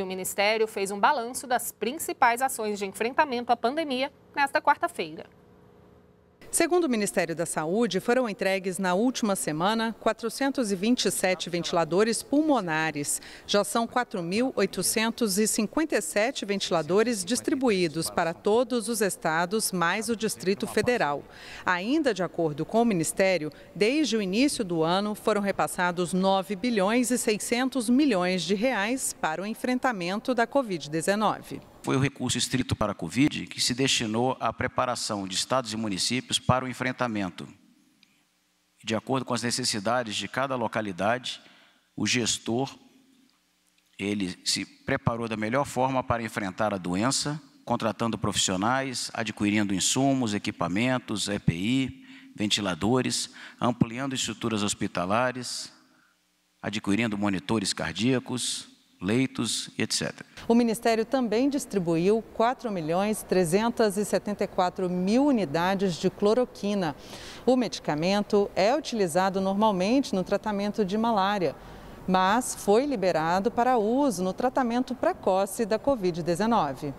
E o Ministério fez um balanço das principais ações de enfrentamento à pandemia nesta quarta-feira. Segundo o Ministério da Saúde, foram entregues na última semana 427 ventiladores pulmonares. Já são 4.857 ventiladores distribuídos para todos os estados, mais o Distrito Federal. Ainda de acordo com o Ministério, desde o início do ano foram repassados 9 bilhões e 600 milhões de reais para o enfrentamento da Covid-19 foi o recurso estrito para a Covid que se destinou à preparação de estados e municípios para o enfrentamento. De acordo com as necessidades de cada localidade, o gestor ele se preparou da melhor forma para enfrentar a doença, contratando profissionais, adquirindo insumos, equipamentos, EPI, ventiladores, ampliando estruturas hospitalares, adquirindo monitores cardíacos, leitos e etc. O Ministério também distribuiu 4 milhões 374 mil unidades de cloroquina. O medicamento é utilizado normalmente no tratamento de malária, mas foi liberado para uso no tratamento precoce da Covid-19.